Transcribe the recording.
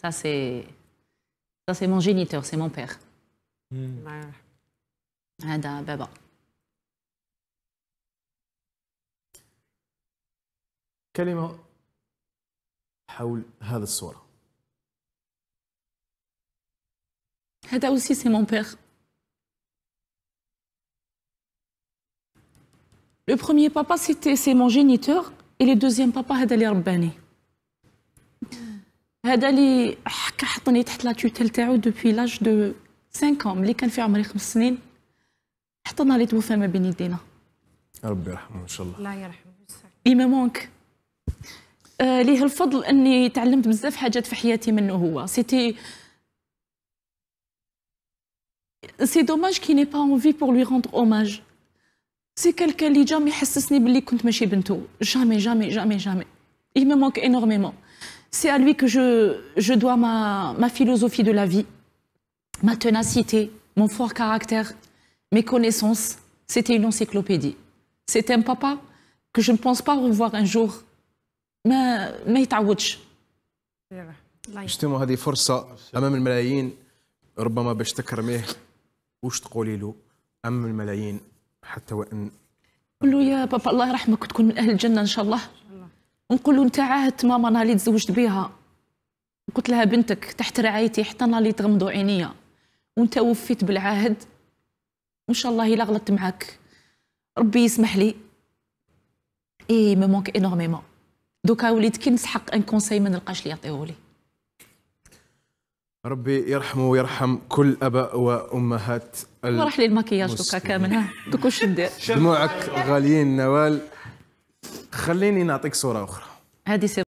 Ça, c'est ça c'est mon géniteur, c'est mon père. Mm. هذا Hada حول aussi c'est mon père. Le premier papa c'était c'est mon géniteur et le deuxième papa هذا اللي رباني. هذا اللي حكا حطني تحت لا تيوتيل تاعو دوبوي لاج دو 5 عام اللي كان في عمري خمس سنين حطنا لي توفى ما بين يدينا ربي يرحمه ان شاء الله الله يرحمه ديما مونك آه ليه الفضل اني تعلمت بزاف حاجات في حياتي منه هو سيتي سي دوماج كي ني با اونفي بور لوي روندر اوماج سي كالكا اللي جامي حسسني باللي كنت ماشي بنتو جامي جامي جامي جامي il me manque C'est à lui que je, je dois ma, ma philosophie de la vie, ma ténacité, mon fort caractère, mes connaissances. C'était une encyclopédie. C'était un papa que je ne pense pas revoir un jour. Mais il ما يتعودش شتيمو force, amam les الملايين ربما باش تكرميه واش تقولي له امام الملايين حتى وان قول له يا بابا الله يرحمك تكون من اهل الجنه ان شاء الله ونقول له انت عاهدت ماما انا اللي تزوجت بها قلت لها بنتك تحت رعايتي حتى انا اللي تغمضوا عينيا وانت وفيت بالعهد وان شاء الله الا غلطت معاك ربي يسمح لي اي مي مونك انورميمون دوكا وليت كي نسحق ان كونساي ما نلقاش لي يعطيهولي ربي يرحمه ويرحم كل اباء وامهات راح لي المكياج دوكا كامل ها دوك واش ندير دموعك غاليين نوال خليني نعطيك صوره اخرى هذه